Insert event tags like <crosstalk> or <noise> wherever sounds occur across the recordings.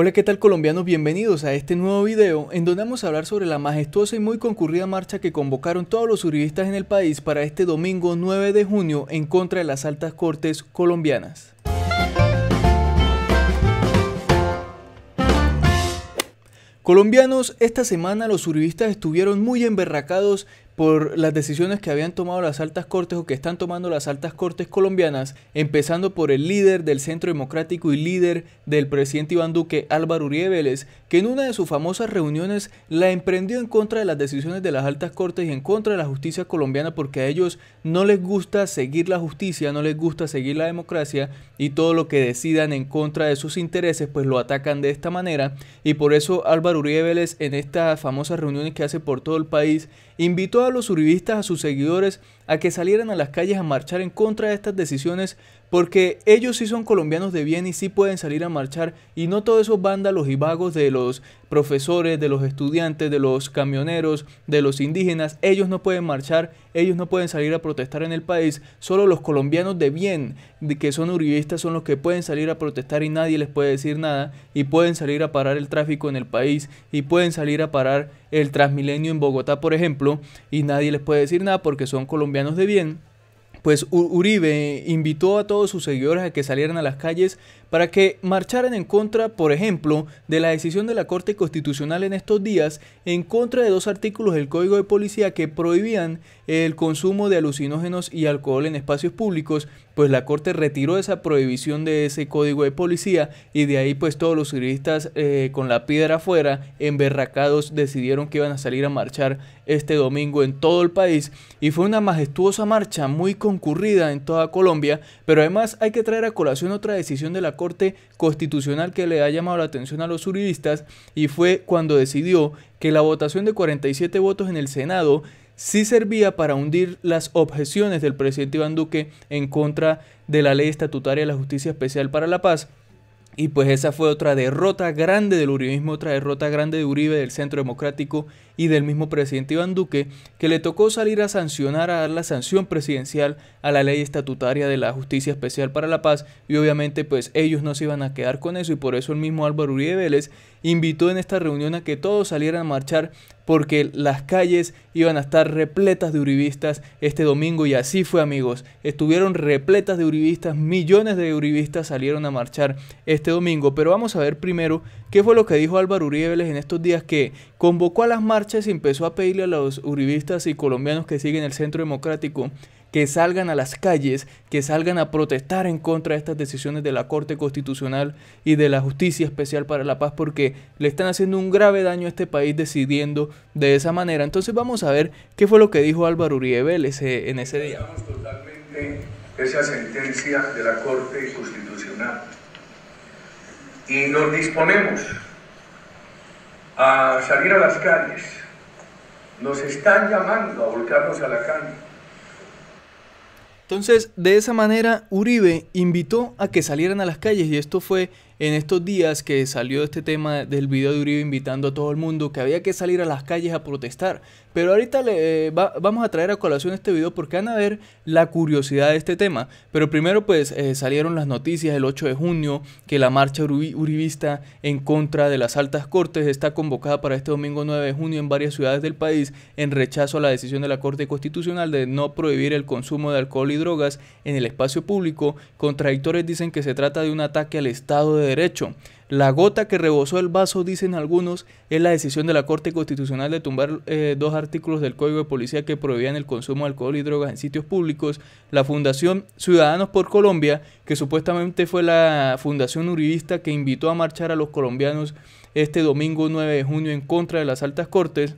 Hola, ¿qué tal colombianos? Bienvenidos a este nuevo video en donde vamos a hablar sobre la majestuosa y muy concurrida marcha que convocaron todos los surivistas en el país para este domingo 9 de junio en contra de las altas cortes colombianas. Colombianos, esta semana los uribistas estuvieron muy emberracados por las decisiones que habían tomado las altas cortes o que están tomando las altas cortes colombianas, empezando por el líder del Centro Democrático y líder del presidente Iván Duque, Álvaro Uribe Vélez, que en una de sus famosas reuniones la emprendió en contra de las decisiones de las altas cortes y en contra de la justicia colombiana porque a ellos no les gusta seguir la justicia, no les gusta seguir la democracia y todo lo que decidan en contra de sus intereses pues lo atacan de esta manera y por eso Álvaro Uribe Vélez en estas famosas reuniones que hace por todo el país invitó a los uribistas, a sus seguidores, a que salieran a las calles a marchar en contra de estas decisiones porque ellos sí son colombianos de bien y sí pueden salir a marchar y no todos esos vándalos y vagos de los profesores, de los estudiantes, de los camioneros, de los indígenas, ellos no pueden marchar, ellos no pueden salir a protestar en el país, solo los colombianos de bien, que son uribistas, son los que pueden salir a protestar y nadie les puede decir nada y pueden salir a parar el tráfico en el país y pueden salir a parar el Transmilenio en Bogotá, por ejemplo, y nadie les puede decir nada porque son colombianos de bien, pues Uribe invitó a todos sus seguidores a que salieran a las calles para que marcharan en contra, por ejemplo, de la decisión de la Corte Constitucional en estos días en contra de dos artículos del Código de Policía que prohibían el consumo de alucinógenos y alcohol en espacios públicos pues la Corte retiró esa prohibición de ese código de policía y de ahí pues todos los juristas eh, con la piedra afuera, emberracados, decidieron que iban a salir a marchar este domingo en todo el país y fue una majestuosa marcha muy concurrida en toda Colombia, pero además hay que traer a colación otra decisión de la Corte Constitucional que le ha llamado la atención a los juristas y fue cuando decidió que la votación de 47 votos en el Senado sí servía para hundir las objeciones del presidente Iván Duque en contra de la ley estatutaria de la Justicia Especial para la Paz. Y pues esa fue otra derrota grande del uribismo, otra derrota grande de Uribe, del Centro Democrático y del mismo presidente Iván Duque, que le tocó salir a sancionar, a dar la sanción presidencial a la ley estatutaria de la Justicia Especial para la Paz. Y obviamente pues ellos no se iban a quedar con eso y por eso el mismo Álvaro Uribe Vélez invitó en esta reunión a que todos salieran a marchar porque las calles iban a estar repletas de uribistas este domingo y así fue amigos. Estuvieron repletas de uribistas, millones de uribistas salieron a marchar este domingo, pero vamos a ver primero qué fue lo que dijo Álvaro Uribe en estos días que convocó a las marchas y empezó a pedirle a los uribistas y colombianos que siguen el Centro Democrático que salgan a las calles, que salgan a protestar en contra de estas decisiones de la Corte Constitucional y de la Justicia Especial para la Paz, porque le están haciendo un grave daño a este país decidiendo de esa manera. Entonces vamos a ver qué fue lo que dijo Álvaro Uribe Vélez eh, en ese día. totalmente esa sentencia de la Corte Constitucional y nos disponemos a salir a las calles. Nos están llamando a volcarnos a la calle entonces, de esa manera, Uribe invitó a que salieran a las calles y esto fue en estos días que salió este tema del video de Uribe invitando a todo el mundo que había que salir a las calles a protestar. Pero ahorita le, eh, vamos a traer a colación este video porque van a ver la curiosidad de este tema. Pero primero pues eh, salieron las noticias el 8 de junio que la marcha uribista en contra de las altas cortes está convocada para este domingo 9 de junio en varias ciudades del país en rechazo a la decisión de la Corte Constitucional de no prohibir el consumo de alcohol y drogas en el espacio público. Contradictores dicen que se trata de un ataque al Estado de derecho. La gota que rebosó el vaso, dicen algunos, es la decisión de la Corte Constitucional de tumbar eh, dos artículos del Código de Policía que prohibían el consumo de alcohol y drogas en sitios públicos. La Fundación Ciudadanos por Colombia, que supuestamente fue la fundación uribista que invitó a marchar a los colombianos este domingo 9 de junio en contra de las altas cortes,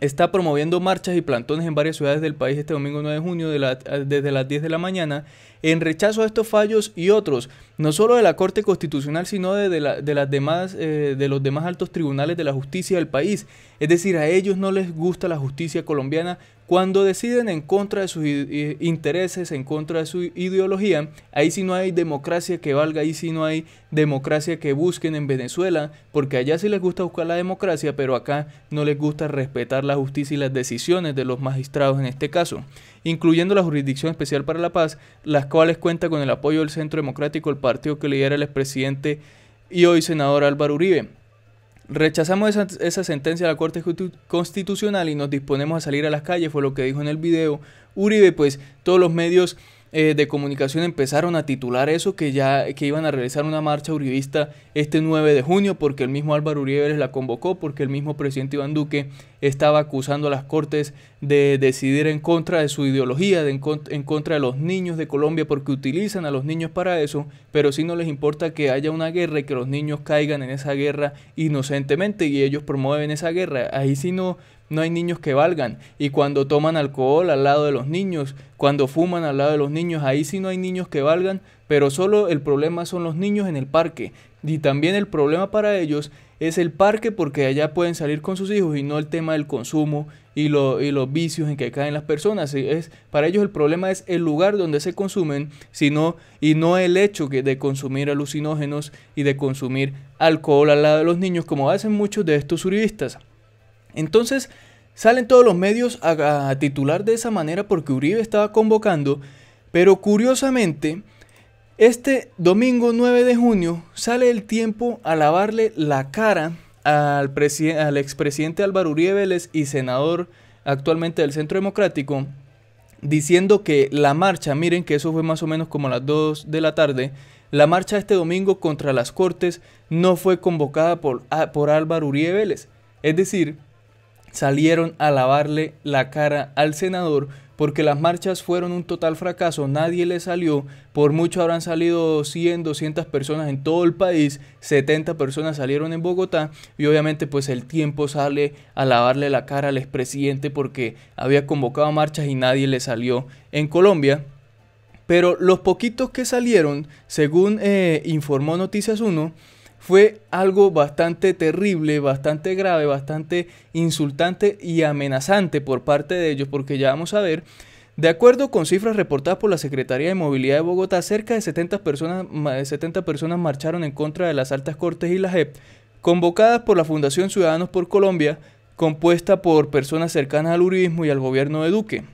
está promoviendo marchas y plantones en varias ciudades del país este domingo 9 de junio eh, desde las 10 de la mañana en rechazo a estos fallos y otros, no solo de la Corte Constitucional, sino de, las demás, eh, de los demás altos tribunales de la justicia del país. Es decir, a ellos no les gusta la justicia colombiana, cuando deciden en contra de sus intereses, en contra de su ideología, ahí sí no hay democracia que valga, ahí sí no hay democracia que busquen en Venezuela, porque allá sí les gusta buscar la democracia, pero acá no les gusta respetar la justicia y las decisiones de los magistrados en este caso, incluyendo la Jurisdicción Especial para la Paz, las cuales cuenta con el apoyo del Centro Democrático, el partido que lidera el expresidente y hoy senador Álvaro Uribe. Rechazamos esa, esa, sentencia de la Corte Constitucional y nos disponemos a salir a las calles, fue lo que dijo en el video Uribe, pues todos los medios eh, de comunicación empezaron a titular eso, que ya que iban a realizar una marcha uribista este 9 de junio, porque el mismo Álvaro Uribe la convocó, porque el mismo presidente Iván Duque estaba acusando a las Cortes de decidir en contra de su ideología, de en, contra, de los niños de Colombia, porque utilizan a los niños para eso, pero si no les importa que haya una guerra y que los niños caigan en esa guerra inocentemente y ellos promueven esa guerra. Ahí sí no no hay niños que valgan. Y cuando toman alcohol al lado de los niños, cuando fuman al lado de los niños, ahí sí no hay niños que valgan, pero solo el problema son los niños en el parque. Y también el problema para ellos es el parque porque allá pueden salir con sus hijos y no el tema del consumo y, lo, y los vicios en que caen las personas. Es, para ellos el problema es el lugar donde se consumen sino, y no el hecho que de consumir alucinógenos y de consumir alcohol al lado de los niños como hacen muchos de estos uribistas. Entonces salen todos los medios a, titular de esa manera porque Uribe estaba convocando, pero curiosamente... Este domingo 9 de junio sale el tiempo a lavarle la cara al, expresidente Álvaro Uribe Vélez y senador actualmente del Centro Democrático, diciendo que la marcha, miren que eso fue más o menos como a las 2 de la tarde, la marcha este domingo contra las Cortes no fue convocada por, por Álvaro Uribe Vélez. Es decir, salieron a lavarle la cara al senador porque las marchas fueron un total fracaso, nadie le salió, por mucho habrán salido 100, 200 personas en todo el país, 70 personas salieron en Bogotá y obviamente pues el tiempo sale a lavarle la cara al expresidente porque había convocado marchas y nadie le salió en Colombia. Pero los poquitos que salieron, según eh, informó Noticias 1, fue algo bastante terrible, bastante grave, bastante insultante y amenazante por parte de ellos, porque ya vamos a ver de acuerdo con cifras reportadas por la Secretaría de Movilidad de Bogotá, cerca de 70 personas, 70 personas marcharon en contra de las altas cortes y la JEP, convocadas por la Fundación Ciudadanos por Colombia, compuesta por personas cercanas al uribismo y al gobierno de Duque.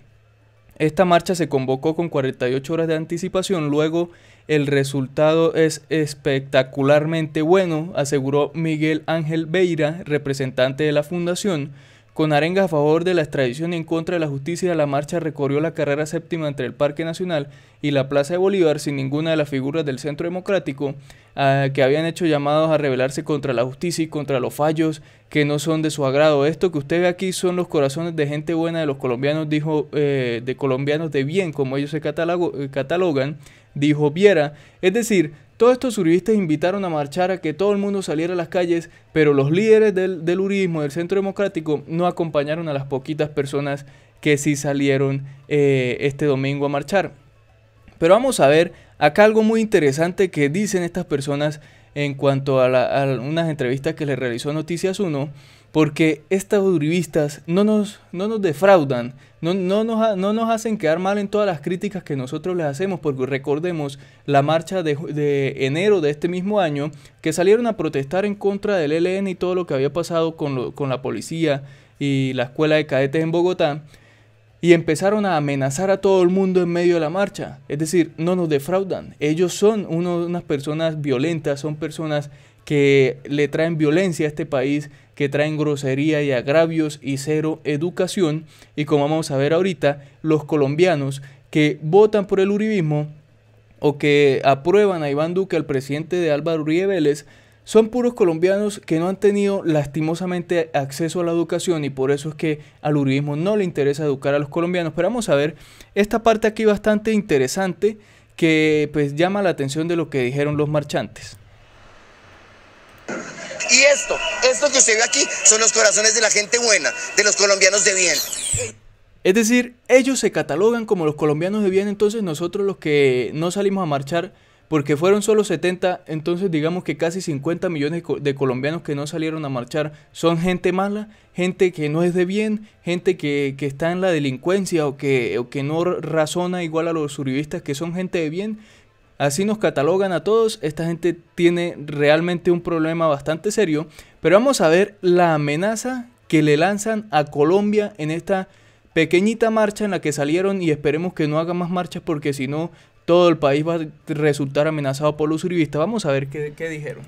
Esta marcha se convocó con 48 horas de anticipación luego el resultado es espectacularmente bueno, aseguró Miguel Ángel Beira, representante de la fundación. Con arenga a favor de la extradición y en contra de la justicia, la marcha recorrió la carrera séptima entre el Parque Nacional y la Plaza de Bolívar sin ninguna de las figuras del Centro Democrático ah, que habían hecho llamados a rebelarse contra la justicia y contra los fallos que no son de su agrado. Esto que usted ve aquí son los corazones de gente buena de los colombianos, dijo, eh, de colombianos de bien, como ellos se eh, catalogan, dijo Viera. Es decir, todos estos uribistas invitaron a marchar a que todo el mundo saliera a las calles, pero los líderes del, del del centro democrático, no acompañaron a las poquitas personas que sí salieron eh, este domingo a marchar. Pero vamos a ver acá algo muy interesante que dicen estas personas en cuanto a, la, unas entrevistas que le realizó Noticias 1, porque estas uribistas no nos, no nos defraudan, no, no, nos, no nos hacen quedar mal en todas las críticas que nosotros les hacemos, porque recordemos la marcha de, enero de este mismo año, que salieron a protestar en contra del ELN y todo lo que había pasado con, con la policía y la escuela de cadetes en Bogotá y empezaron a amenazar a todo el mundo en medio de la marcha. Es decir, no nos defraudan. Ellos son unas personas violentas, son personas que le traen violencia a este país, que traen grosería y agravios y cero educación. Y como vamos a ver ahorita, los colombianos que votan por el Uribismo o que aprueban a Iván Duque, al presidente de Álvaro Uribe Vélez, son puros colombianos que no han tenido lastimosamente acceso a la educación y por eso es que al uribismo no le interesa educar a los colombianos. Pero vamos a ver esta parte aquí bastante interesante que pues llama la atención de lo que dijeron los marchantes. Y esto, esto que usted ve aquí son los corazones de la gente buena, de los colombianos de bien. Es decir, ellos se catalogan como los colombianos de bien, entonces nosotros los que no salimos a marchar porque fueron solo 70, entonces digamos que casi 50 millones de colombianos que no salieron a marchar son gente mala, gente que no es de bien, gente que, está en la delincuencia o que, o que no razona igual a los uribistas que son gente de bien. Así nos catalogan a todos, esta gente tiene realmente un problema bastante serio, pero vamos a ver la amenaza que le lanzan a Colombia en esta pequeñita marcha en la que salieron y esperemos que no haga más marchas porque si no todo el país va a resultar amenazado por los uribistas. Vamos a ver qué, dijeron. dijeron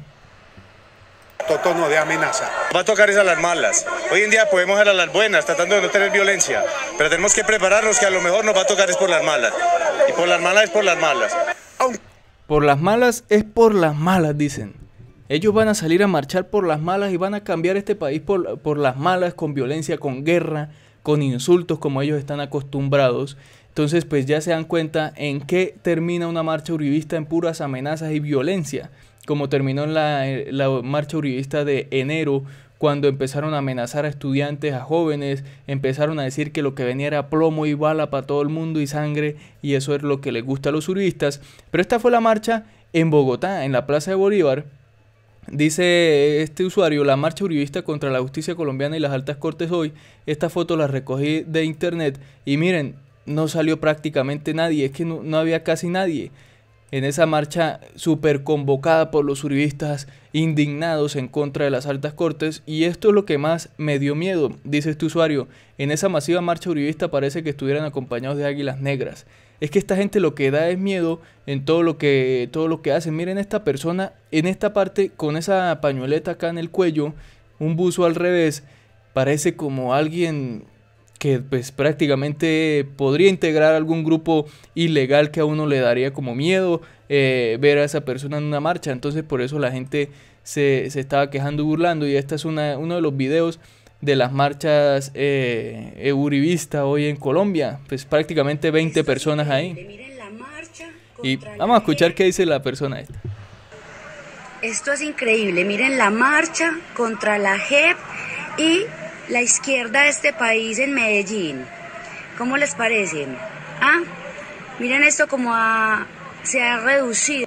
tono de amenaza. Va a tocar es a las malas. Hoy en día podemos a ir las buenas, tratando de no tener violencia, pero tenemos que prepararnos que a lo mejor nos va a tocar es por las malas. Y por las malas es por las malas. Por las malas es por las malas, dicen. Ellos van a salir a marchar por las malas y van a cambiar este país por, por las malas, con violencia, con guerra, con insultos como ellos están acostumbrados. Entonces, pues ya se dan cuenta en qué termina una marcha uribista en puras amenazas y violencia, como terminó la, eh, la marcha uribista de enero, cuando empezaron a amenazar a estudiantes, a jóvenes, empezaron a decir que lo que venía era plomo y bala para todo el mundo y sangre, y eso es lo que les gusta a los uribistas. Pero esta fue la marcha en Bogotá, en la Plaza de Bolívar, Dice este usuario, la marcha uribista contra la justicia colombiana y las altas cortes hoy, esta foto la recogí de internet y miren, no salió prácticamente nadie, es que no, había casi nadie. En esa marcha super convocada por los uribistas indignados en contra de las altas cortes, y esto es lo que más me dio miedo, dice este usuario. En esa masiva marcha uribista parece que estuvieran acompañados de águilas negras. Es que esta gente lo que da es miedo en todo lo que, todo lo que hace. Miren esta persona en esta parte con esa pañoleta acá en el cuello, un buzo al revés, parece como alguien que pues prácticamente podría integrar algún grupo ilegal que a uno le daría como miedo eh, ver a esa persona en una marcha. Entonces por eso la gente se, se estaba quejando y burlando. Y este es una, uno de los videos de las marchas eh, hoy en Colombia. Pues prácticamente 20 personas ahí. Y vamos a escuchar qué dice la persona esta. Esto es increíble. Miren la marcha contra la JEP y la izquierda de este país en Medellín. ¿Cómo les parece? Ah, miren esto como se ha reducido.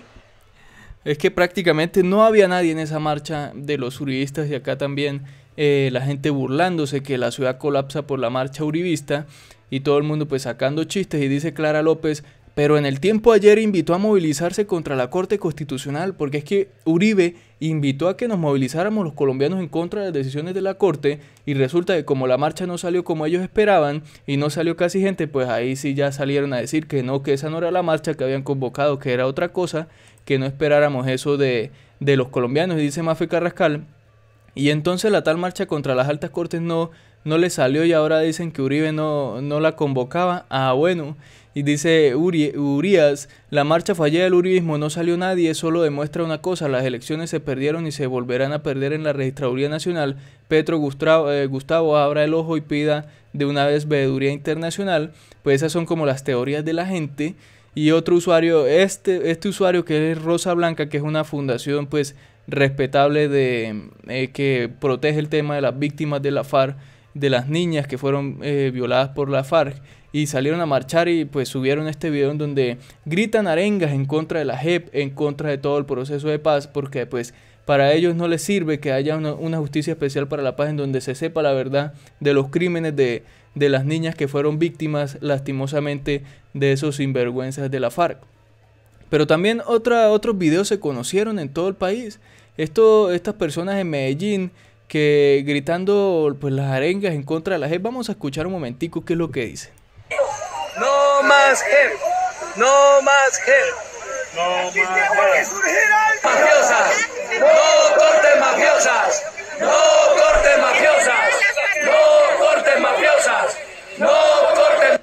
Es que prácticamente no había nadie en esa marcha de los uribistas y acá también eh, la gente burlándose que la ciudad colapsa por la marcha uribista y todo el mundo pues sacando chistes y dice Clara López pero en el tiempo ayer invitó a movilizarse contra la Corte Constitucional, porque es que Uribe invitó a que nos movilizáramos los colombianos en contra de las decisiones de la Corte y resulta que como la marcha no salió como ellos esperaban y no salió casi gente, pues ahí sí ya salieron a decir que no, que esa no era la marcha que habían convocado, que era otra cosa, que no esperáramos eso de, de los colombianos, y dice Mafe Carrascal. Y entonces la tal marcha contra las altas cortes no, no le salió y ahora dicen que Uribe no, no la convocaba. Ah, bueno. Y dice Urias, la marcha falla del uribismo no salió nadie, solo demuestra una cosa, las elecciones se perdieron y se volverán a perder en la Registraduría Nacional. Petro eh, Gustavo, abra el ojo y pida de una vez veeduría internacional. Pues esas son como las teorías de la gente. Y otro usuario, este, este usuario que es Rosa Blanca, que es una fundación pues respetable de eh, que protege el tema de las víctimas de la FARC, de las niñas que fueron eh, violadas por la FARC y salieron a marchar y pues subieron este video en donde gritan arengas en contra de la JEP, en contra de todo el proceso de paz, porque pues para ellos no les sirve que haya una, justicia especial para la paz en donde se sepa la verdad de los crímenes de, las niñas que fueron víctimas lastimosamente de esos sinvergüenzas de la FARC. Pero también otra, otros videos se conocieron en todo el país. Esto, estas personas en Medellín que gritando pues las arengas en contra de la JEP. Vamos a escuchar un momentico qué es lo que dicen. No más gel, No más gel. No más Mafiosas. No cortes mafiosas. No cortes mafiosas. No cortes mafiosas. No cortes.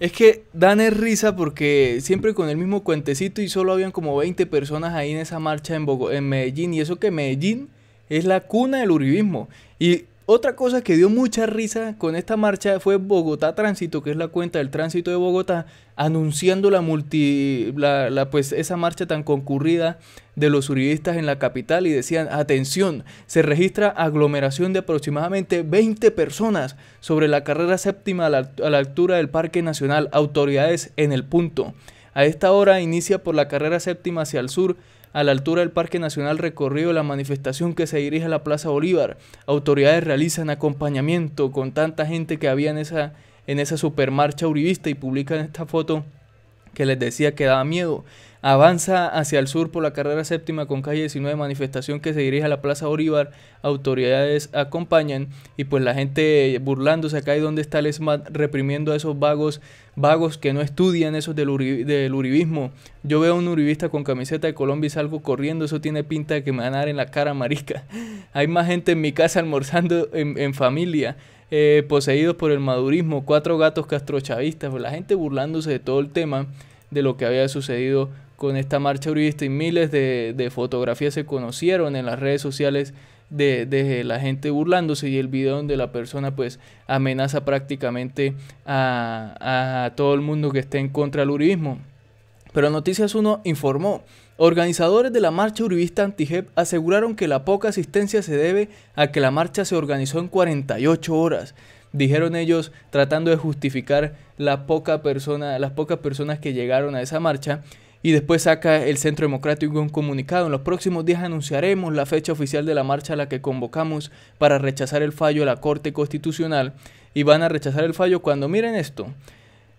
Es que dan es risa porque siempre con el mismo cuentecito y solo habían como 20 personas ahí en esa marcha en, Bogotá, en Medellín. Y eso que Medellín es la cuna del uribismo. Y otra cosa que dio mucha risa con esta marcha fue Bogotá Tránsito, que es la cuenta del tránsito de Bogotá, anunciando la multi, la, pues esa marcha tan concurrida de los uribistas en la capital y decían, atención, se registra aglomeración de aproximadamente 20 personas sobre la carrera séptima a a la altura del Parque Nacional, autoridades en el punto. A esta hora inicia por la carrera séptima hacia el sur a la altura del Parque Nacional recorrido la manifestación que se dirige a la Plaza Bolívar. Autoridades realizan acompañamiento con tanta gente que había en esa, en esa supermarcha uribista y publican esta foto que les decía que daba miedo. Avanza hacia el sur por la carrera séptima con calle 19, manifestación que se dirige a la Plaza Bolívar, autoridades acompañan y pues la gente burlándose acá y donde está el SMAT reprimiendo a esos vagos, vagos que no estudian esos del, uribismo. Yo veo a un uribista con camiseta de Colombia y salgo corriendo, eso tiene pinta de que me van a dar en la cara marica. <laughs> Hay más gente en mi casa almorzando en, familia. Eh, poseídos por el madurismo, cuatro gatos castrochavistas, pues la gente burlándose de todo el tema de lo que había sucedido con esta marcha uribista y miles de, fotografías se conocieron en las redes sociales de, la gente burlándose y el video donde la persona pues amenaza prácticamente a, todo el mundo que esté en contra del uribismo. Pero Noticias 1 informó, organizadores de la marcha uribista anti aseguraron que la poca asistencia se debe a que la marcha se organizó en 48 horas dijeron ellos tratando de justificar la poca persona, las pocas personas que llegaron a esa marcha. Y después saca el Centro Democrático un comunicado. En los próximos días anunciaremos la fecha oficial de la marcha a la que convocamos para rechazar el fallo de la Corte Constitucional. Y van a rechazar el fallo cuando miren esto.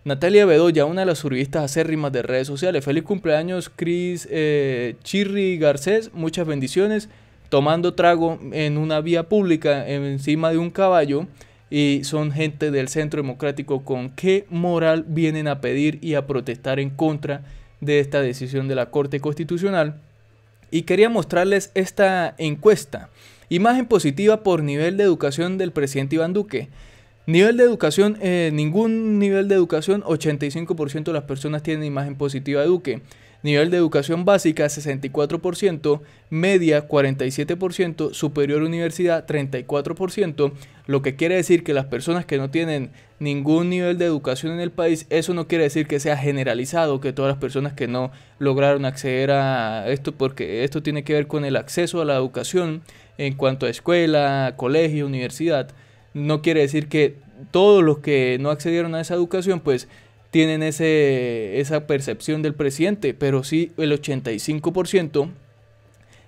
Natalia Bedoya, una de las survivistas acérrimas de redes sociales. Feliz cumpleaños, Cris eh, Chirri Garcés. Muchas bendiciones. Tomando trago en una vía pública encima de un caballo y son gente del centro democrático, ¿con qué moral vienen a pedir y a protestar en contra de esta decisión de la Corte Constitucional? Y quería mostrarles esta encuesta. Imagen positiva por nivel de educación del presidente Iván Duque. Nivel de educación, eh, ningún nivel de educación, 85% de las personas tienen imagen positiva de Duque nivel de educación básica 64%, media 47%, superior universidad 34%, lo que quiere decir que las personas que no tienen ningún nivel de educación en el país, eso no quiere decir que sea generalizado, que todas las personas que no lograron acceder a esto, porque esto tiene que ver con el acceso a la educación en cuanto a escuela, colegio, universidad, no quiere decir que todos los que no accedieron a esa educación, pues tienen ese, esa percepción del presidente, pero sí el 85%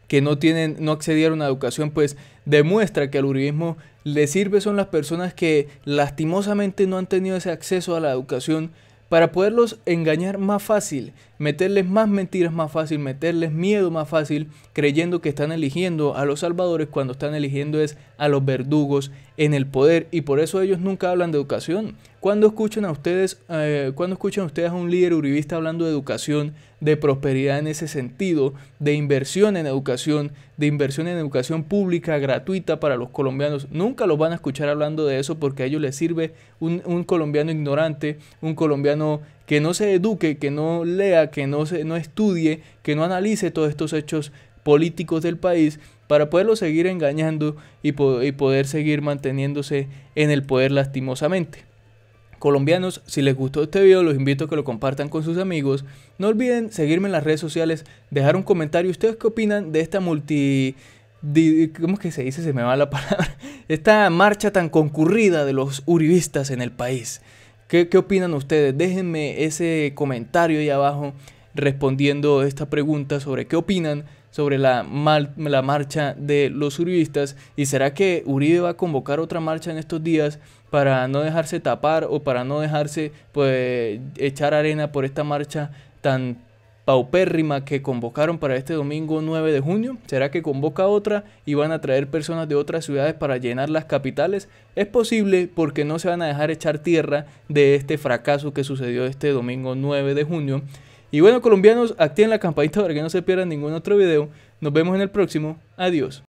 que no tienen, no accedieron a educación, pues demuestra que al uribismo le sirve son las personas que lastimosamente no han tenido ese acceso a la educación para poderlos engañar más fácil meterles más mentiras más fácil, meterles miedo más fácil, creyendo que están eligiendo a los salvadores cuando están eligiendo es a los verdugos en el poder y por eso ellos nunca hablan de educación. Cuando escuchan a ustedes, eh, cuando escuchan a ustedes a un líder uribista hablando de educación, de prosperidad en ese sentido, de inversión en educación, de inversión en educación pública gratuita para los colombianos, nunca los van a escuchar hablando de eso porque a ellos les sirve un, un colombiano ignorante, un colombiano que no se eduque, que no lea, que no, se, no estudie, que no analice todos estos hechos políticos del país para poderlo seguir engañando y, poder seguir manteniéndose en el poder lastimosamente. Colombianos, si les gustó este video, los invito a que lo compartan con sus amigos. No olviden seguirme en las redes sociales, dejar un comentario. ¿Ustedes qué opinan de esta multi... ¿Cómo es que se dice? Se me va la palabra. <laughs> Esta marcha tan concurrida de los uribistas en el país. ¿Qué, opinan ustedes? Déjenme ese comentario ahí abajo respondiendo esta pregunta sobre qué opinan sobre la, la marcha de los uribistas y será que Uribe va a convocar otra marcha en estos días para no dejarse tapar o para no dejarse pues, echar arena por esta marcha tan paupérrima que convocaron para este domingo 9 de junio? ¿Será que convoca otra y van a traer personas de otras ciudades para llenar las capitales? Es posible porque no se van a dejar echar tierra de este fracaso que sucedió este domingo 9 de junio. Y bueno, colombianos, activen la campanita para que no se pierdan ningún otro video. Nos vemos en el próximo. Adiós.